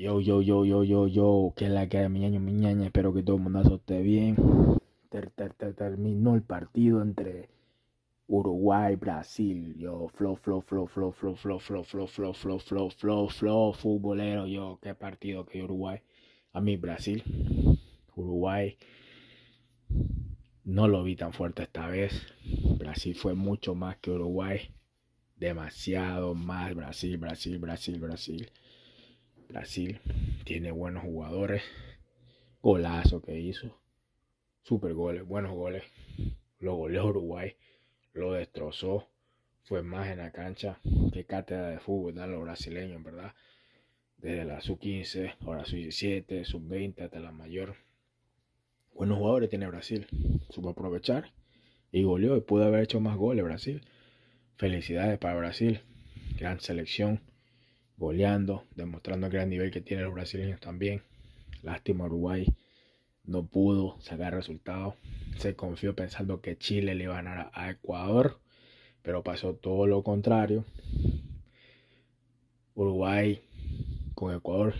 Yo, yo, yo, yo, yo, yo, que es la que hay mi ñaño, mi ñaña, espero que todo el mundo esté bien. terminó el partido entre Uruguay, Brasil, yo, flow, flow, flow, flow, flow, flow, flow, flow, flow, flow, flow, flow, flow, futbolero, yo, qué partido que Uruguay, a mí Brasil, Uruguay, no lo vi tan fuerte esta vez, Brasil fue mucho más que Uruguay, demasiado más, Brasil, Brasil, Brasil. Brasil Brasil tiene buenos jugadores. Golazo que hizo. Super goles, buenos goles. Lo goleó Uruguay. Lo destrozó. Fue más en la cancha. que cátedra de fútbol dan los brasileños, ¿verdad? Desde la sub-15, ahora sub-17, sub-20 hasta la mayor. Buenos jugadores tiene Brasil. Supo aprovechar y goleó y pudo haber hecho más goles Brasil. Felicidades para Brasil. Gran selección goleando, demostrando el gran nivel que tienen los brasileños también. Lástima Uruguay no pudo sacar resultados. Se confió pensando que Chile le iba a ganar a Ecuador, pero pasó todo lo contrario. Uruguay con Ecuador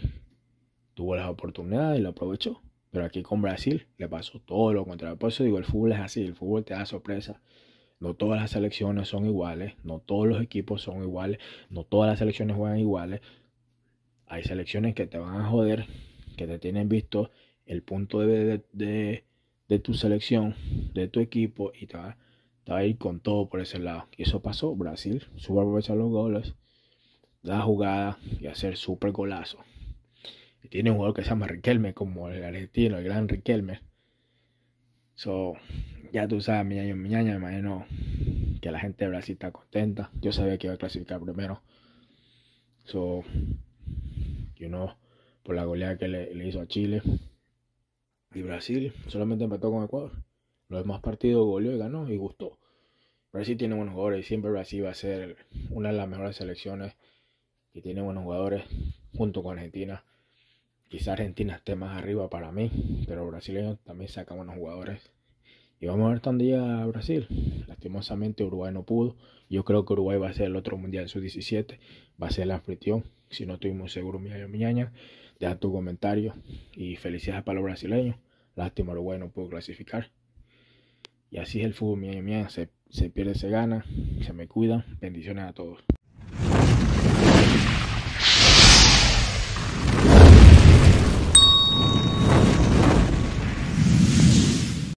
tuvo las oportunidades y lo aprovechó. Pero aquí con Brasil le pasó todo lo contrario. Por eso digo, el fútbol es así, el fútbol te da sorpresa. No todas las selecciones son iguales, no todos los equipos son iguales, no todas las selecciones juegan iguales. Hay selecciones que te van a joder, que te tienen visto el punto de, de, tu selección, de tu equipo y te va, a ir con todo por ese lado. Y eso pasó. Brasil super aprovechar los goles, da jugada y hacer super golazo. Y tiene un jugador que se llama Riquelme, como el argentino, el gran Riquelme So, ya tú sabes, mi año, mi ñaña, me imagino que la gente de Brasil está contenta. Yo sabía que iba a clasificar primero. So, you por la goleada que le, le hizo a Chile. Y Brasil solamente empató con Ecuador. Los demás partidos goleó y ganó y gustó. Brasil tiene buenos jugadores y siempre Brasil va a ser una de las mejores selecciones que tiene buenos jugadores junto con Argentina. Quizá Argentina esté más arriba para mí, pero brasileños también sacan buenos jugadores. Y vamos a ver día a Brasil. Lastimosamente Uruguay no pudo. Yo creo que Uruguay va a ser el otro Mundial Sub-17. Va a ser la anfitrión. Si no estoy muy seguro, mi miñaña, deja tu comentario. Y felicidades para los brasileños. Lástima Uruguay no pudo clasificar. Y así es el fútbol, miñaña, Se, se pierde, se gana. Se me cuida. Bendiciones a todos.